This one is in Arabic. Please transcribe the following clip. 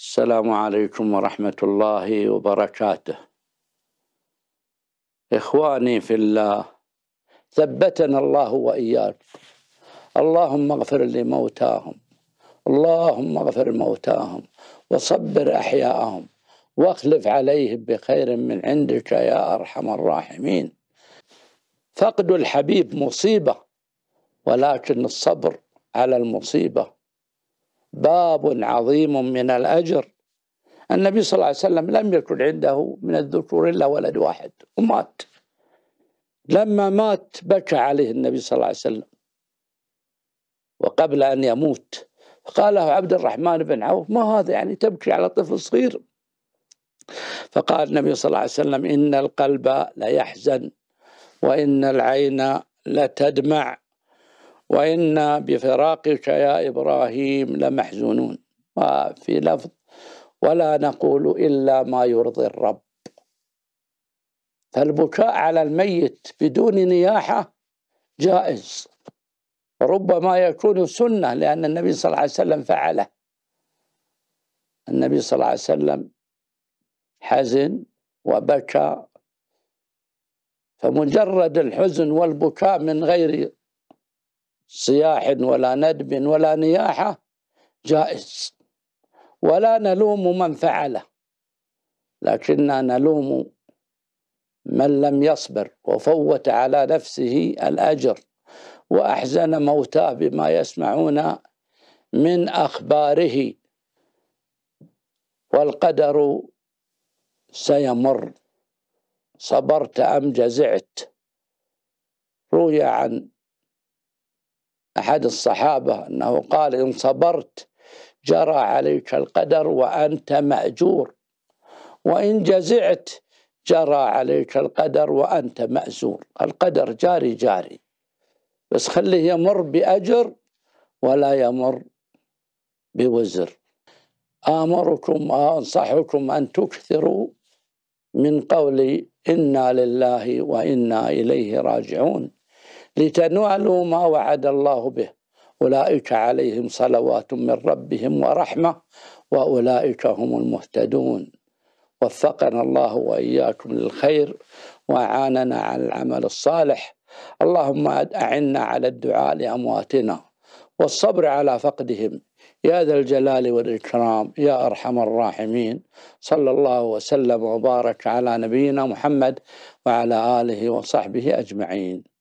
السلام عليكم ورحمة الله وبركاته إخواني في الله ثبتنا الله وإياك اللهم اغفر لموتاهم اللهم اغفر موتاهم وصبر أحياءهم واخلف عليهم بخير من عندك يا أرحم الراحمين فقد الحبيب مصيبة ولكن الصبر على المصيبه باب عظيم من الأجر النبي صلى الله عليه وسلم لم يكن عنده من الذكور إلا ولد واحد ومات لما مات بكى عليه النبي صلى الله عليه وسلم وقبل أن يموت فقال له عبد الرحمن بن عوف ما هذا يعني تبكي على طفل صغير فقال النبي صلى الله عليه وسلم إن القلب ليحزن وإن العين لتدمع وإنا بفراقك يا إبراهيم لمحزونون وفي لفظ ولا نقول إلا ما يرضي الرب فالبكاء على الميت بدون نياحة جائز ربما يكون سنة لأن النبي صلى الله عليه وسلم فعله النبي صلى الله عليه وسلم حزن وبكى فمجرد الحزن والبكاء من غير صياح ولا ندب ولا نياحة جائز ولا نلوم من فعله لكننا نلوم من لم يصبر وفوت على نفسه الأجر وأحزن موتاه بما يسمعون من أخباره والقدر سيمر صبرت أم جزعت روي عن أحد الصحابة أنه قال إن صبرت جرى عليك القدر وأنت مأجور وإن جزعت جرى عليك القدر وأنت مأزور القدر جاري جاري بس خليه يمر بأجر ولا يمر بوزر آمركم وأنصحكم أن تكثروا من قول إنا لله وإنا إليه راجعون لتنالوا ما وعد الله به أولئك عليهم صلوات من ربهم ورحمة وأولئك هم المهتدون وفقنا الله وإياكم للخير وأعاننا على العمل الصالح اللهم أعنا على الدعاء لأمواتنا والصبر على فقدهم يا ذا الجلال والإكرام يا أرحم الراحمين صلى الله وسلم وبارك على نبينا محمد وعلى آله وصحبه أجمعين